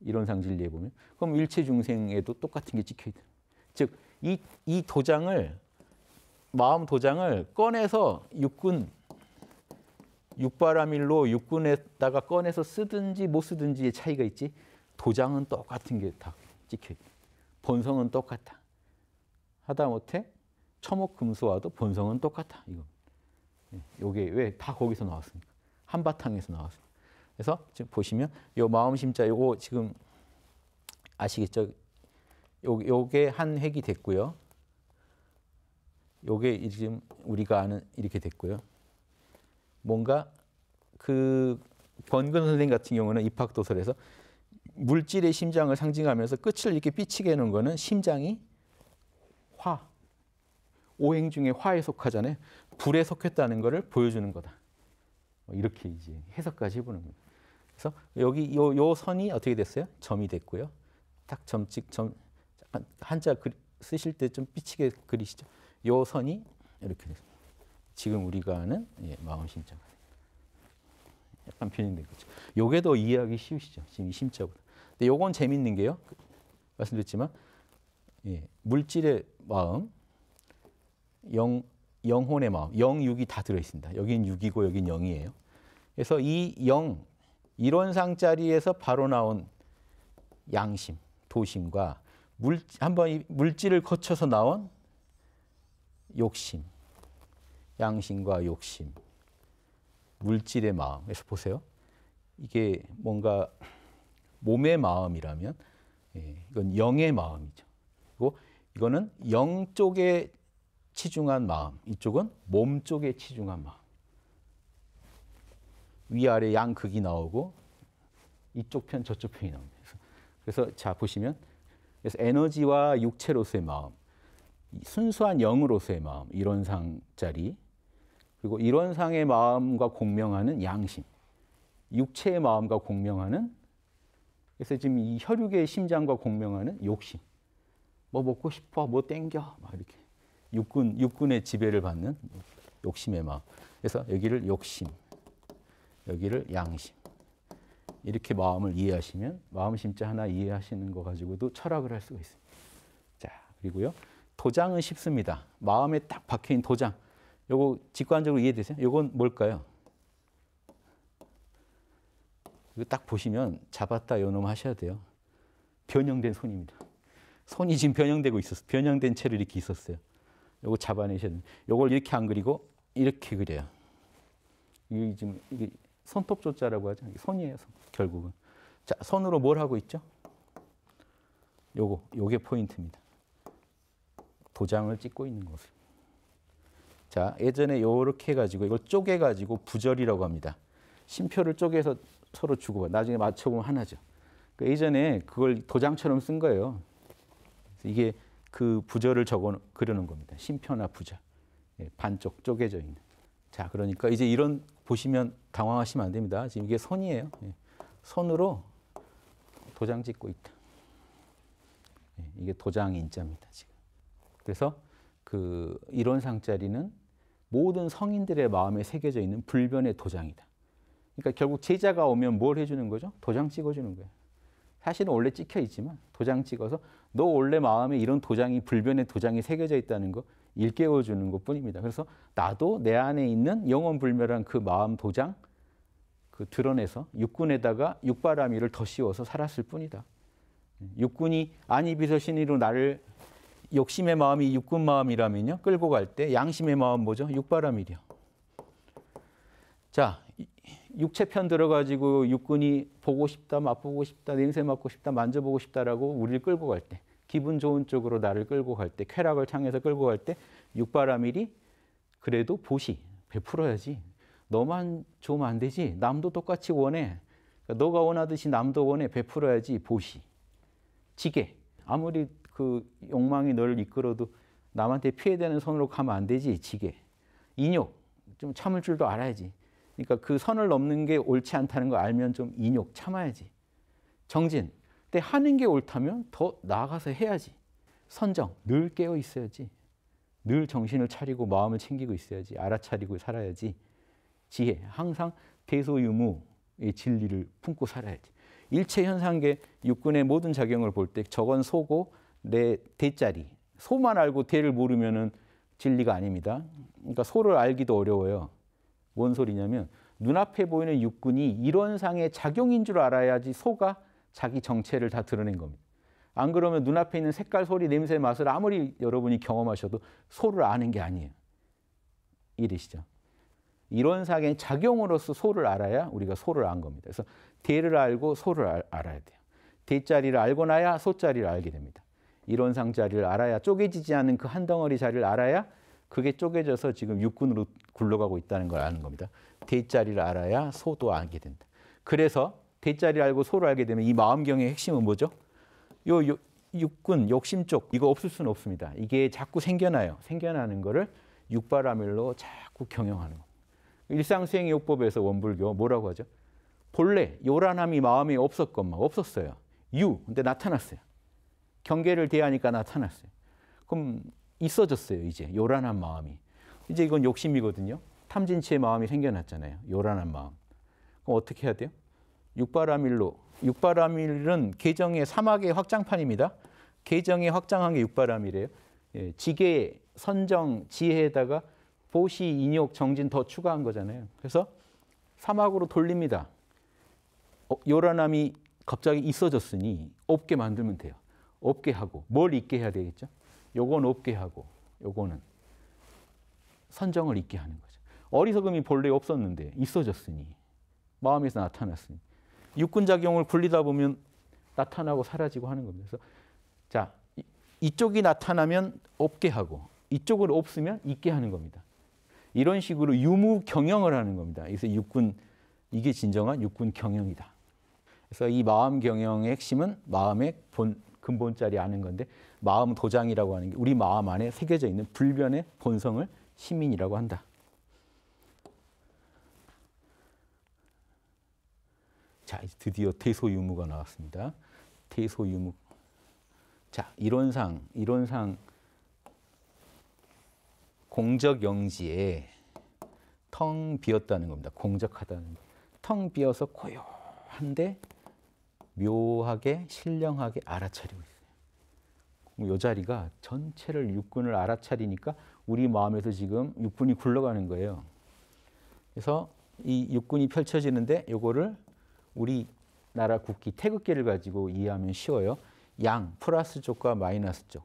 이론상 진리에 보면. 그럼 일체 중생에도 똑같은 게 찍혀 있다. 즉, 이, 이 도장을, 마음 도장을 꺼내서 육군, 육바라밀로 육군에다가 꺼내서 쓰든지 못 쓰든지의 차이가 있지 도장은 똑같은 게 다 찍혀 있다. 본성은 똑같다. 하다못해 처목금수와도 본성은 똑같다. 이거. 이게 예, 왜다 거기서 나왔습니까? 한바탕에서 나왔어요. 그래서 지금 보시면 요 마음 심자 요거 지금 아시겠죠? 요 요게 한 획이 됐고요. 요게 지금 우리가 아는 이렇게 됐고요. 뭔가 그 권근 선생 같은 경우는 입학 도설에서 물질의 심장을 상징하면서 끝을 이렇게 삐치게 하는 거는 심장이 화 오행 중에 화에 속하잖아요. 불에 속했다는 것을 보여주는 거다. 뭐 이렇게 이제 해석까지 해보는 겁니다. 그래서 여기 요, 요 선이 어떻게 됐어요? 점이 됐고요. 딱 점 찍 점 잠깐 한자 글, 쓰실 때 좀 삐치게 그리시죠. 요 선이 이렇게 됐습니 지금 우리가 아는 예, 마음 심장. 약간 변형된 거죠. 요게 더 이해하기 쉬우시죠. 지금 이 심적으로. 근데 요건 재밌는 게요. 말씀드렸지만 예, 물질의 마음, 영, 영혼의 마음, 영, 육이 다 들어있습니다. 여긴 육이고 여긴 영이에요. 그래서 이 영, 이론상자리에서 바로 나온 양심, 도심과 물, 한번 물질을 거쳐서 나온 욕심, 양심과 욕심, 물질의 마음. 에서 보세요. 이게 뭔가 몸의 마음이라면 예, 이건 영의 마음이죠. 그리고 이거는 영 쪽에 치중한 마음, 이쪽은 몸 쪽에 치중한 마음. 위아래 양극이 나오고 이쪽 편 저쪽 편이 나옵니다. 그래서 자 보시면 그래서 에너지와 육체로서의 마음, 순수한 영으로서의 마음, 이론상짜리 그리고 이론상의 마음과 공명하는 양심, 육체의 마음과 공명하는 그래서 지금 이 혈육의 심장과 공명하는 욕심, 뭐 먹고 싶어, 뭐 땡겨, 막 이렇게 육군 육군의 지배를 받는 욕심의 마음. 그래서 여기를 욕심. 여기를 양심. 이렇게 마음을 이해하시면 마음 심자 하나 이해하시는 거 가지고도 철학을 할 수가 있습니다. 자, 그리고요. 도장은 쉽습니다. 마음에 딱 박혀 있는 도장. 요거 직관적으로 이해되세요? 요건 뭘까요? 이거 딱 보시면 잡았다 요놈 하셔야 돼요. 변형된 손입니다. 손이 지금 변형되고 있었어요. 변형된 채로 이렇게 있었어요. 요거 잡아내셔야 돼요. 요걸 이렇게 안 그리고 이렇게 그려요. 이게 지금 이게 손톱조자라고 하죠. 손이에요, 손. 결국은. 자, 손으로 뭘 하고 있죠? 요거, 요게 포인트입니다. 도장을 찍고 있는 것을. 자, 예전에 요렇게 해가지고 이걸 쪼개가지고 부절이라고 합니다. 심표를 쪼개서 서로 주고 나중에 맞춰보면 하나죠. 그 예전에 그걸 도장처럼 쓴 거예요. 이게 그 부절을 적어 그려놓은 겁니다. 심표나 부절. 예, 반쪽 쪼개져 있는. 자, 그러니까 이제 이런 보시면 당황하시면 안 됩니다. 지금 이게 선이에요. 예. 선으로 도장 찍고 있다. 예, 이게 도장 인자입니다. 그래서 그 이론상자리는 모든 성인들의 마음에 새겨져 있는 불변의 도장이다. 그러니까 결국 제자가 오면 뭘 해주는 거죠? 도장 찍어주는 거예요. 사실은 원래 찍혀 있지만 도장 찍어서 너 원래 마음에 이런 도장이 불변의 도장이 새겨져 있다는 거 일깨워 주는 것 뿐입니다. 그래서 나도 내 안에 있는 영원 불멸한 그 마음 도장 그 드러내서 육군에다가 육바람이를 더 씌워서 살았을 뿐이다. 육군이 안이비서 신이로 나를 욕심의 마음이 육군 마음이라면요. 끌고 갈 때 양심의 마음 뭐죠? 육바람이요. 자, 육체 편 들어가지고 육군이 보고 싶다, 맛보고 싶다, 냄새 맡고 싶다, 만져보고 싶다라고 우리를 끌고 갈때 기분 좋은 쪽으로 나를 끌고 갈 때, 쾌락을 향해서 끌고 갈 때 육바라밀이 그래도 보시 베풀어야지. 너만 좋으면 안 되지. 남도 똑같이 원해. 그러니까 너가 원하듯이 남도 원해. 베풀어야지. 보시. 지게. 아무리 그 욕망이 너를 이끌어도 남한테 피해되는 선으로 가면 안 되지. 지게. 인욕. 좀 참을 줄도 알아야지. 그러니까 그 선을 넘는 게 옳지 않다는 걸 알면 좀 인욕 참아야지. 정진. 때 하는 게 옳다면 더 나아가서 해야지. 선정, 늘 깨어 있어야지. 늘 정신을 차리고 마음을 챙기고 있어야지. 알아차리고 살아야지. 지혜, 항상 대소유무의 진리를 품고 살아야지. 일체 현상계 육군의 모든 작용을 볼 때 저건 소고 내 대짜리. 소만 알고 대를 모르면 진리가 아닙니다. 그러니까 소를 알기도 어려워요. 뭔 소리냐면 눈앞에 보이는 육군이 이런 상의 작용인 줄 알아야지 소가 자기 정체를 다 드러낸 겁니다. 안 그러면 눈앞에 있는 색깔, 소리, 냄새, 맛을 아무리 여러분이 경험하셔도 소를 아는 게 아니에요. 이해시죠 이런 사경의 작용으로서 소를 알아야 우리가 소를 안 겁니다. 그래서 대를 알고 소를 알, 아야 돼요. 대자리를 알고 나야 소자리를 알게 됩니다. 이론상 자리를 알아야 쪼개지지 않은 그 한 덩어리 자리를 알아야 그게 쪼개져서 지금 육군으로 굴러가고 있다는 걸 아는 겁니다. 대자리를 알아야 소도 알게 된다. 그래서 대자리를 알고 소를 알게 되면 이 마음경의 핵심은 뭐죠? 요, 요 육군, 욕심 쪽 이거 없을 수는 없습니다. 이게 자꾸 생겨나요. 생겨나는 거를 육바라밀로 자꾸 경영하는 거. 일상수행요법에서 원불교 뭐라고 하죠? 본래 요란함이 마음에 없었건만 없었어요. 유 근데 나타났어요. 경계를 대하니까 나타났어요. 그럼 있어졌어요 이제 요란한 마음이. 이제 이건 욕심이거든요. 탐진치의 마음이 생겨났잖아요. 요란한 마음. 그럼 어떻게 해야 돼요? 육바라밀로육바라밀은 계정의 사막의 확장판입니다. 계정에 확장한 게 6바라밀이에요. 예, 지계, 선정, 지혜에다가 보시, 인욕, 정진 더 추가한 거잖아요. 그래서 사막으로 돌립니다. 어, 요란함이 갑자기 있어졌으니 없게 만들면 돼요. 없게 하고 뭘 있게 해야 되겠죠? 요건 없게 하고 요거는 선정을 있게 하는 거죠. 어리석음이 본래 없었는데 있어졌으니 마음에서 나타났으니 육군 작용을 굴리다 보면 나타나고 사라지고 하는 겁니다. 그래서 자 이쪽이 나타나면 없게 하고 이쪽은 없으면 있게 하는 겁니다. 이런 식으로 유무 경영을 하는 겁니다. 그래서 육군 이게 진정한 육군 경영이다. 그래서 이 마음 경영의 핵심은 마음의 본 근본 자리 아는 건데 마음 도장이라고 하는 게 우리 마음 안에 새겨져 있는 불변의 본성을 시민이라고 한다. 자, 드디어 퇴소 유무가 나왔습니다. 퇴소 유무. 자, 이론상 이론상 공적 영지에 텅 비었다는 겁니다. 공적하다는. 텅 비어서 고요한데 묘하게 신령하게 알아차리고 있어요. 이 자리가 전체를 육군을 알아차리니까 우리 마음에서 지금 육군이 굴러가는 거예요. 그래서 이 육군이 펼쳐지는데 요거를 우리나라 국기 태극기를 가지고 이해하면 쉬워요. 양 플러스 쪽과 마이너스 쪽.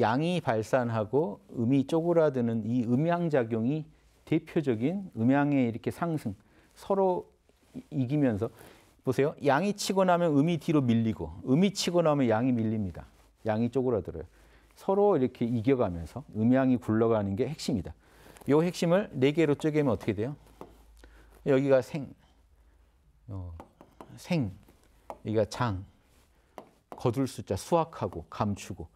양이 발산하고 음이 쪼그라드는 이 음양 작용이 대표적인 음양의 이렇게 상승. 서로 이기면서 보세요. 양이 치고 나면 음이 뒤로 밀리고 음이 치고 나면 양이 밀립니다. 양이 쪼그라들어요. 서로 이렇게 이겨가면서 음양이 굴러가는 게 핵심이다. 요 핵심을 네 개로 쪼개면 어떻게 돼요? 여기가 생, 어, 생, 여기가 장, 거둘 숫자 수확하고 감추고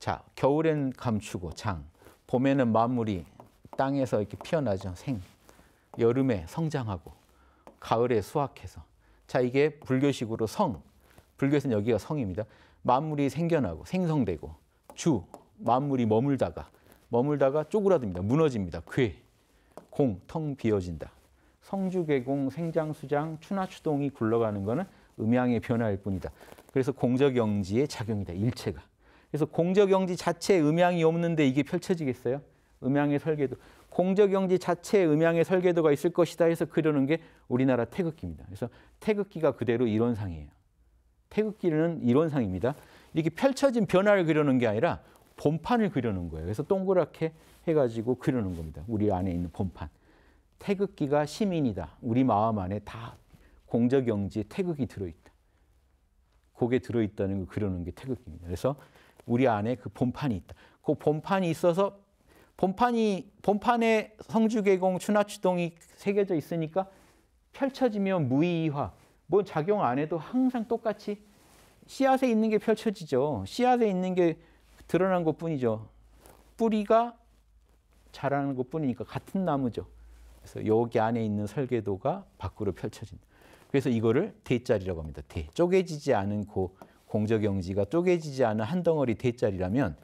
자 겨울엔 감추고 장, 봄에는 만물이 땅에서 이렇게 피어나죠 생, 여름에 성장하고 가을에 수확해서 자 이게 불교식으로 성, 불교에서는 여기가 성입니다. 만물이 생겨나고 생성되고 주 만물이 머물다가 머물다가 쪼그라듭니다. 무너집니다. 괴, 공, 텅 비어진다. 성주개공 생장수장, 추나추동이 굴러가는 것은 음양의 변화일 뿐이다. 그래서 공적영지의 작용이다. 일체가. 그래서 공적영지 자체에 음양이 없는데 이게 펼쳐지겠어요? 음양의 설계도. 공적영지 자체에 음양의 설계도가 있을 것이다 해서 그러는게 우리나라 태극기입니다. 그래서 태극기가 그대로 이론상이에요. 태극기는 이론상입니다. 이렇게 펼쳐진 변화를 그려는 게 아니라 본판을 그려는 거예요. 그래서 동그랗게 해가지고 그려는 겁니다. 우리 안에 있는 본판. 태극기가 시민이다. 우리 마음 안에 다공적영지 태극이 들어있다. 곡에 들어있다는 거 그려놓은 게 태극기입니다. 그래서 우리 안에 그 본판이 있다. 그 본판이 있어서 본판이 본판에 성주계공 추나추동이 새겨져 있으니까 펼쳐지면 무의화. 뭐 작용 안 해도 항상 똑같이 씨앗에 있는 게 펼쳐지죠. 씨앗에 있는 게 드러난 것뿐이죠. 뿌리가 자라는 것뿐이니까 같은 나무죠. 그래서 여기 안에 있는 설계도가 밖으로 펼쳐진다. 그래서 이거를 대자리라고 합니다. 대. 쪼개지지 않은 고, 공적영지가 쪼개지지 않은 한 덩어리 대자리라면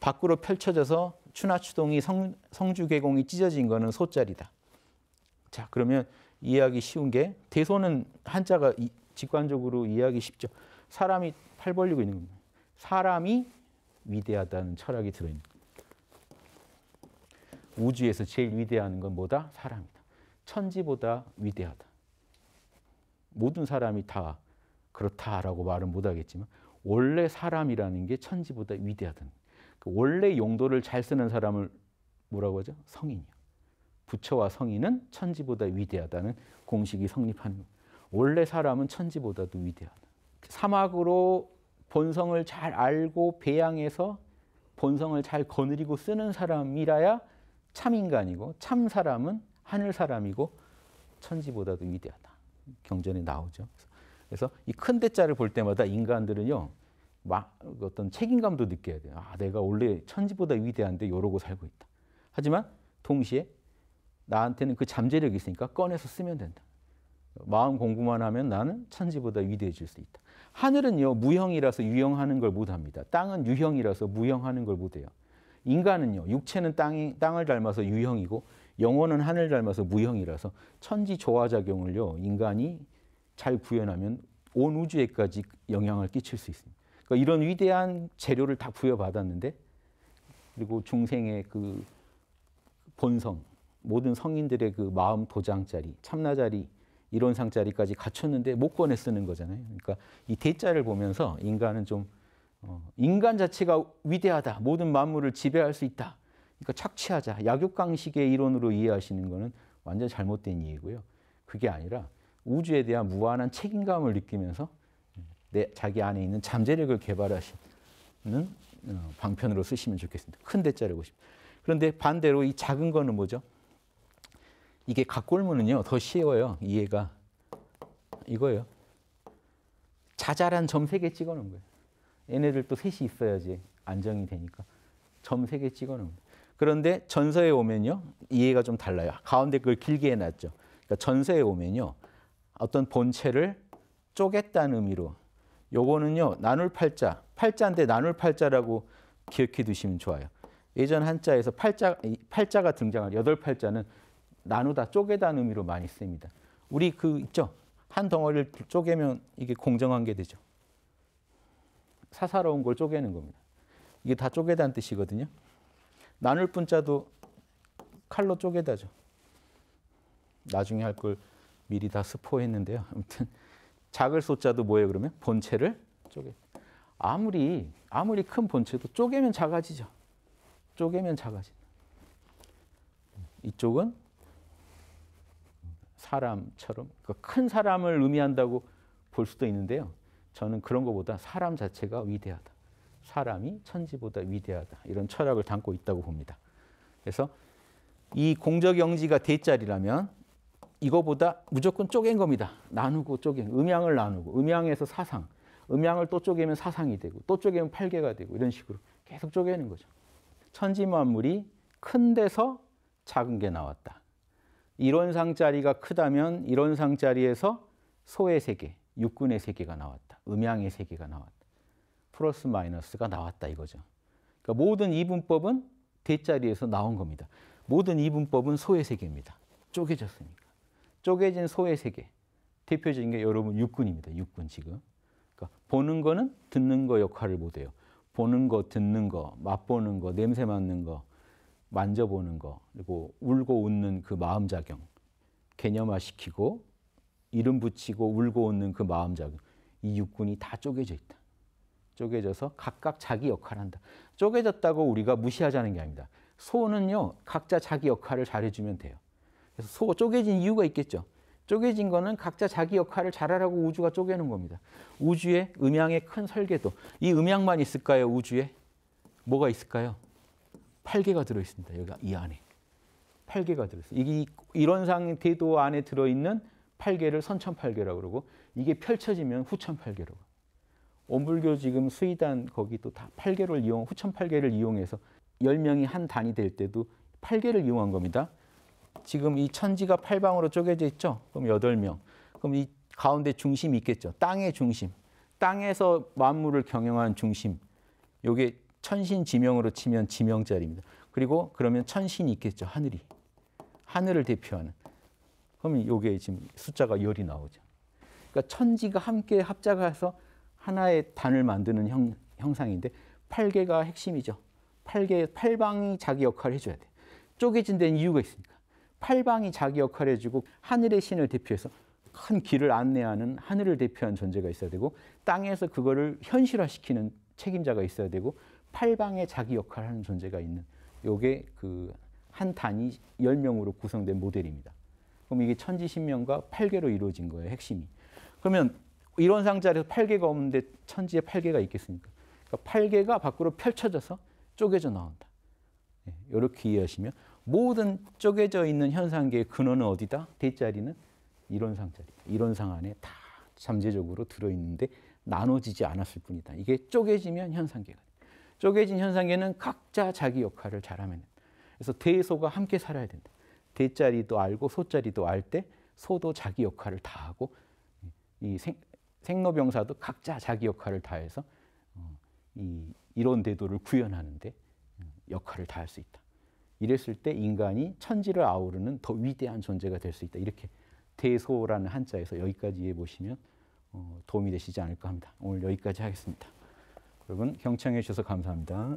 밖으로 펼쳐져서 추나추동이 성, 성주계공이 찢어진 거는 소자리다. 자, 그러면 이해하기 쉬운 게 대소는 한자가 이, 직관적으로 이해하기 쉽죠. 사람이 팔 벌리고 있는 겁니다. 사람이 위대하다는 철학이 들어있는 우주에서 제일 위대한 건 뭐다? 사람이다. 천지보다 위대하다. 모든 사람이 다 그렇다라고 말은 못하겠지만 원래 사람이라는 게 천지보다 위대하던 그 원래 용도를 잘 쓰는 사람을 뭐라고 하죠? 성인이요. 부처와 성인은 천지보다 위대하다는 공식이 성립하는 거예요. 원래 사람은 천지보다도 위대하다. 사막으로 본성을 잘 알고 배양해서 본성을 잘 거느리고 쓰는 사람이라야 참 인간이고 참 사람은 하늘 사람이고 천지보다도 위대하다. 경전에 나오죠. 그래서 이 큰 대자를 볼 때마다 인간들은요. 막 그 어떤 책임감도 느껴야 돼요. 아, 내가 원래 천지보다 위대한데 이러고 살고 있다. 하지만 동시에 나한테는 그 잠재력이 있으니까 꺼내서 쓰면 된다. 마음 공부만 하면 나는 천지보다 위대해질 수 있다. 하늘은요, 무형이라서 유형하는 걸 못합니다. 땅은 유형이라서 무형하는 걸 못해요. 인간은요, 육체는 땅이, 땅을 닮아서 유형이고 영혼은 하늘 닮아서 무형이라서 천지 조화작용을요, 인간이 잘 구현하면 온 우주에까지 영향을 끼칠 수 있습니다. 그러니까 이런 위대한 재료를 다 부여받았는데 그리고 중생의 그 본성, 모든 성인들의 그 마음 도장자리, 참나자리, 이론상자리까지 갖췄는데 못 꺼내 쓰는 거잖아요. 그러니까 이 대자를 보면서 인간은 좀 어, 인간 자체가 위대하다. 모든 만물을 지배할 수 있다. 그러니까 착취하자. 약육강식의 이론으로 이해하시는 것은 완전 잘못된 이해고요. 그게 아니라 우주에 대한 무한한 책임감을 느끼면서 내 자기 안에 있는 잠재력을 개발하시는 어, 방편으로 쓰시면 좋겠습니다. 큰 대자를 보십니다. 그런데 반대로 이 작은 거는 뭐죠? 이게 각골문은요 더 쉬워요 이해가 이거예요. 자잘한 점세 개 찍어놓은 거예요. 얘네들 도 셋이 있어야지 안정이 되니까 점 세 개 찍어 놓으면 그런데 전서에 오면요 이해가 좀 달라요. 가운데 그걸 길게 해놨죠. 그러니까 전서에 오면요 어떤 본체를 쪼갰다는 의미로 요거는요 나눌 팔자 팔자인데 나눌 팔자라고 기억해 두시면 좋아요. 예전 한자에서 팔자 팔자가 등장한 여덟 팔자는 나누다 쪼개다는 의미로 많이 씁니다. 우리 그 있죠 한 덩어리를 쪼개면 이게 공정한 게 되죠. 사사로운 걸 쪼개는 겁니다. 이게 다 쪼개다는 뜻이거든요. 나눌 분자도 칼로 쪼개다죠. 나중에 할 걸 미리 다 스포했는데요. 아무튼 작을 소자도 뭐예요 그러면? 본체를 쪼개. 아무리 아무리 큰 본체도 쪼개면 작아지죠. 쪼개면 작아진 이쪽은 사람처럼 그러니까 큰 사람을 의미한다고 볼 수도 있는데요. 저는 그런 것보다 사람 자체가 위대하다. 사람이 천지보다 위대하다. 이런 철학을 담고 있다고 봅니다. 그래서 이 공적 영지가 대짜리라면 이거보다 무조건 쪼갠 겁니다. 나누고 쪼갠 음양을 나누고 음양에서 사상, 음양을 또 쪼개면 사상이 되고 또 쪼개면 팔개가 되고 이런 식으로 계속 쪼개는 거죠. 천지 만물이 큰 데서 작은 게 나왔다. 이론상자리가 크다면 이론상자리에서 소의 세계, 육군의 세계가 나왔다. 음양의 세계가 나왔다. 플러스 마이너스가 나왔다 이거죠. 그러니까 모든 이분법은 대자리에서 나온 겁니다. 모든 이분법은 소의 세계입니다. 쪼개졌으니까. 쪼개진 소의 세계. 대표적인 게 여러분 육군입니다. 육군 지금. 그러니까 보는 거는 듣는 거 역할을 못해요. 보는 거, 듣는 거, 맛보는 거, 냄새 맡는 거, 만져보는 거, 그리고 울고 웃는 그 마음작용, 개념화시키고 이름 붙이고 울고 웃는 그 마음 작용. 이 육군이 다 쪼개져 있다. 쪼개져서 각각 자기 역할을 한다. 쪼개졌다고 우리가 무시하자는 게 아닙니다. 소는요, 각자 자기 역할을 잘해주면 돼요. 그래서 소 쪼개진 이유가 있겠죠. 쪼개진 거는 각자 자기 역할을 잘하라고 우주가 쪼개는 겁니다. 우주의 음향의큰 설계도. 이음향만 있을까요, 우주에? 뭐가 있을까요? 8개가 들어있습니다. 여기 이 안에. 8개가 들어있어요. 이게 이런 상태도 안에 들어있는 팔계를 선천팔계라고 그러고 이게 펼쳐지면 후천팔계라 온불교 지금 수의단 거기 또다 팔계를 이용 후천팔계를 이용해서 1명이한 단이 될 때도 팔계를 이용한 겁니다. 지금 이 천지가 팔방으로 쪼개져 있죠? 그럼 8명. 그럼 이 가운데 중심이 있겠죠. 땅의 중심. 땅에서 만물을 경영한 중심. 요게 천신 지명으로 치면 지명자리입니다. 그리고 그러면 천신이 있겠죠. 하늘이. 하늘을 대표하는. 그러면 이게 지금 숫자가 열이 나오죠. 그러니까 천지가 함께 합작해서 하나의 단을 만드는 형, 형상인데 8개가 핵심이죠. 8개, 8방이 자기 역할을 해줘야 돼. 쪼개진 데는 이유가 있으니까. 8방이 자기 역할을 해주고 하늘의 신을 대표해서 큰 길을 안내하는 하늘을 대표한 존재가 있어야 되고 땅에서 그거를 현실화시키는 책임자가 있어야 되고 팔방에 자기 역할을 하는 존재가 있는 요게 그 한 단위 열명으로 구성된 모델입니다. 그럼 이게 천지신명과 팔계로 이루어진 거예요, 핵심이. 그러면 이론상 자리에서 8개가 없는데 천지에 8개가 있겠습니까? 그러니까 8개가 밖으로 펼쳐져서 쪼개져 나온다. 이렇게 예, 이해하시면 모든 쪼개져 있는 현상계의 근원은 어디다? 대자리는 이론상 자리. 이론상 안에 다 잠재적으로 들어있는데 나눠지지 않았을 뿐이다. 이게 쪼개지면 현상계가 쪼개진 현상계는 각자 자기 역할을 잘하면 그래서 대소가 함께 살아야 된다. 대자리도 알고 소자리도 알 때 소도 자기 역할을 다 하고 이 생, 생로병사도 각자 자기 역할을 다해서 어, 이 이론 대도를 구현하는데 어, 역할을 다할 수 있다. 이랬을 때 인간이 천지를 아우르는 더 위대한 존재가 될 수 있다. 이렇게 대소라는 한자에서 여기까지 이해 보시면 어, 도움이 되시지 않을까 합니다. 오늘 여기까지 하겠습니다. 여러분 경청해 주셔서 감사합니다.